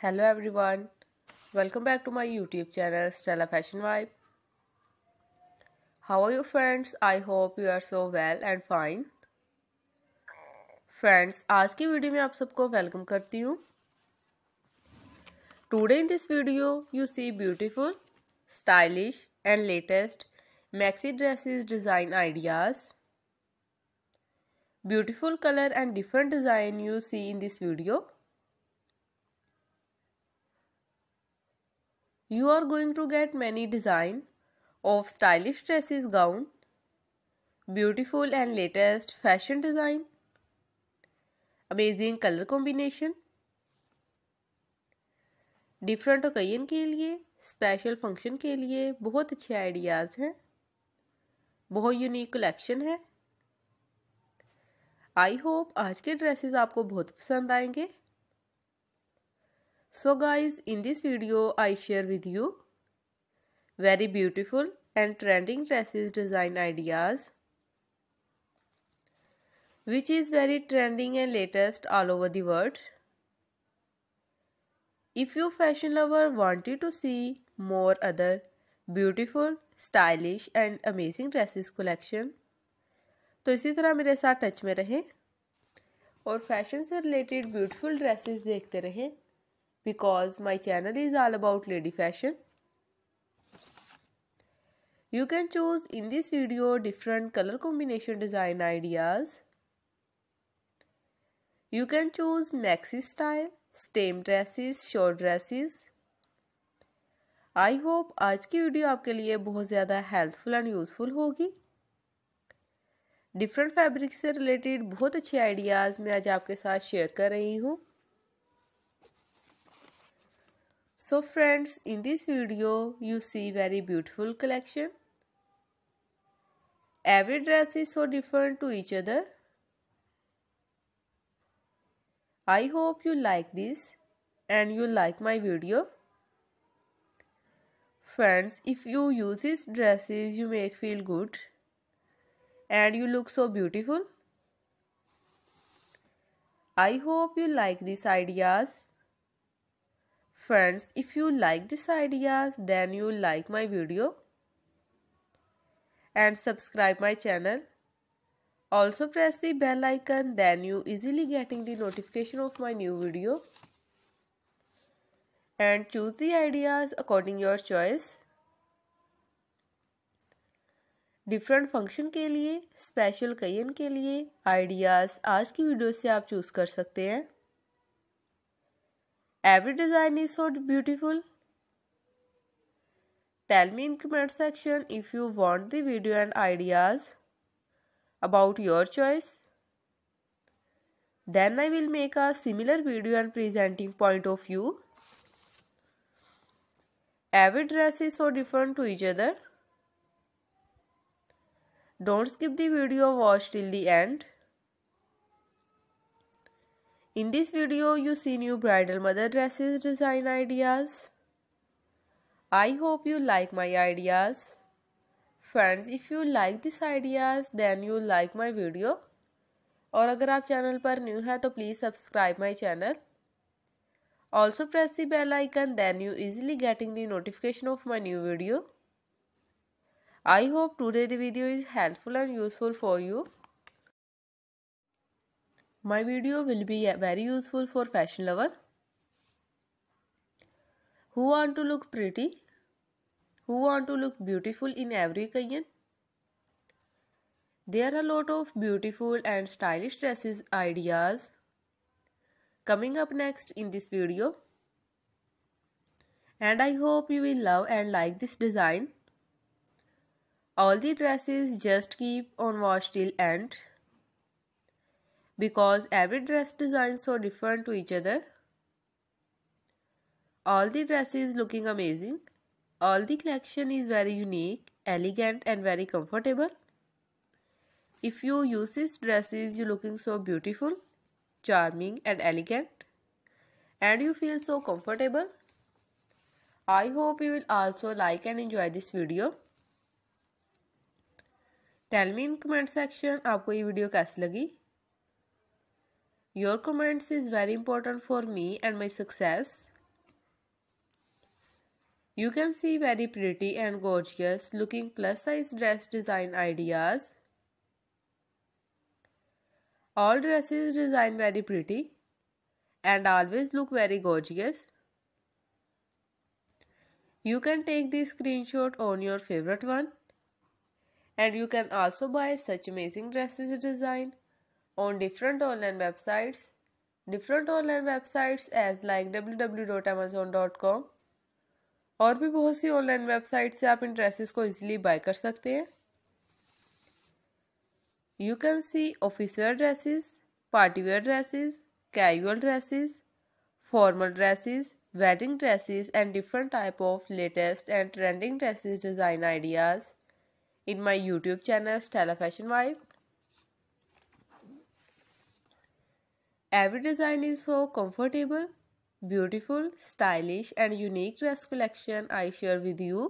Hello everyone, welcome back to my YouTube channel Stella Fashion Vibe. How are you friends? I hope you are so well and fine. Friends, आज की video में आप सबको welcome करती हूँ Today in this video, you see beautiful, stylish and latest maxi dresses design ideas. Beautiful color and different design you see in this video. you are going to get many design of stylish dresses gown beautiful and latest fashion design amazing color combination different occasion के लिए special function के लिए बहुत अच्छे ideas हैं बहुत unique collection है आई hope आज के ड्रेसेस आपको बहुत पसंद आएंगे So guys, in this video, I share with you very beautiful and trending dresses design ideas which is very trending and latest all over the world. If you fashion lover want you to see more other beautiful, stylish and amazing dresses collection, तो इसी तरह मेरे साथ touch में रहे और fashion से related beautiful dresses देखते रहें because my channel is all about lady fashion. You can choose in this video different color combination design ideas. You can choose maxi style, stem dresses short dresses I hope आज की video आपके लिए बहुत ज़्यादा helpful and useful होगी different fabric से रिलेटेड बहुत अच्छे आइडियाज़ मैं आज आपके साथ शेयर कर रही हूँ So friends, in this video, you see very beautiful collection. Every dress is so different to each other. I hope you like this and you like my video. Friends, if you use these dresses, you make feel good and you look so beautiful. I hope you like these ideas. Friends, if you like this ideas, then you like my video and subscribe my channel. Also press the bell icon, then you easily getting the notification of my new video. And choose the ideas according your choice. Different function के लिए special can के लिए ideas आज की video से आप choose कर सकते हैं Every design is so beautiful. Tell me in comment section if you want the video and ideas about your choice. Then I will make a similar video and presenting point of view. Every dress is so different to each other. Don't skip the video, watch till the end. In this video, you see new bridal mother dresses design ideas. I hope you like my ideas. Friends, if you like these ideas, then you like my video. और अगर आप channel पर new है तो please subscribe my channel also press the bell icon then you easily getting the notification of my new video I hope today the video is helpful and useful for you my video will be very useful for fashion lover who want to look pretty, who want to look beautiful in every occasion. There are a lot of beautiful and stylish dresses ideas coming up next in this video. And I hope you will love and like this design. All the dresses just keep on watch till end because every dress design so different to each other. All the dresses looking amazing. All the collection is very unique, elegant and very comfortable. If you use these dresses, you looking so beautiful, charming and elegant. And you feel so comfortable. I hope you will also like and enjoy this video. Tell me in comment section, आपको ये video कैसी your comments is very important for me and my success. You can see very pretty and gorgeous looking plus size dress design ideas. All dresses design very pretty and always look very gorgeous. You can take this screenshot on your favorite one and you can also buy such amazing dresses design on different online websites different online websites as like www.amazon.com और भी बहुत सी online website से आप इन dresses को easily buy कर सकते हैं you can see office wear dresses party wear dresses casual dresses formal dresses wedding dresses and different type of latest and trending dresses design ideas in my YouTube channel style fashion wife Every design is so comfortable, beautiful, stylish and unique dress collection I share with you.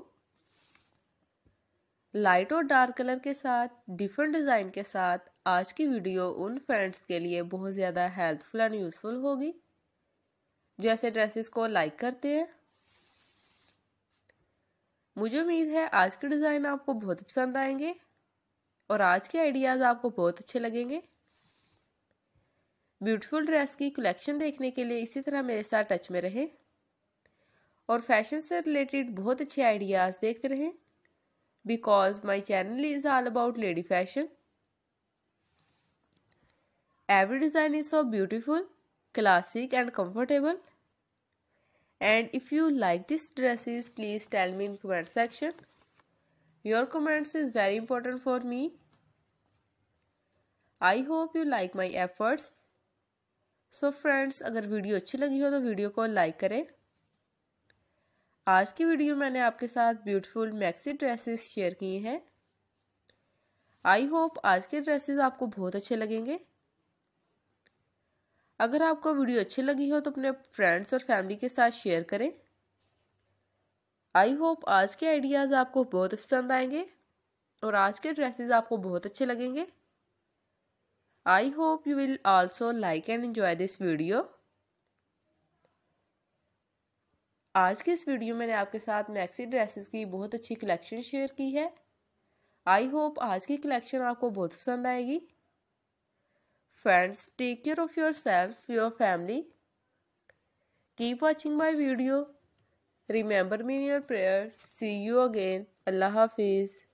Light और dark colour के साथ different design के साथ आज की video उन friends के लिए बहुत ज़्यादा हेल्पफुल एंड यूज़फुल होगी जो ऐसे ड्रेसेस को लाइक करते हैं मुझे उम्मीद है आज के डिज़ाइन आपको बहुत पसंद आएंगे और आज के आइडियाज़ आपको बहुत अच्छे लगेंगे ब्यूटीफुल ड्रेस की कलेक्शन देखने के लिए इसी तरह मेरे साथ टच में रहें और फैशन से रिलेटेड बहुत अच्छे आइडियाज देखते रहें because my channel is all about lady fashion every design is so beautiful classic and comfortable and if you like this dress is please tell me in comment section your comments is very important for me I hope you like my efforts so so friends अगर video अच्छी लगी हो तो video को like करें आज की video मैंने आपके साथ ब्यूटीफुल मैक्सी ड्रेसेस शेयर किए हैं आई होप आज के ड्रेसेस आपको बहुत अच्छे लगेंगे अगर आपको वीडियो अच्छी लगी हो तो अपने फ्रेंड्स और फैमिली के साथ शेयर करें आई होप आज के आइडियाज़ आपको बहुत पसंद आएंगे और आज के ड्रेसेस आपको बहुत अच्छे लगेंगे I hope you will also like and enjoy this video. आज के इस वीडियो में आपके साथ मैक्सी ड्रेसेस की बहुत अच्छी कलेक्शन शेयर की है आई होप आज की कलेक्शन आपको बहुत पसंद आएगी friends take care of yourself your family keep watching my video remember me in your prayer see you again अल्लाह हाफिज़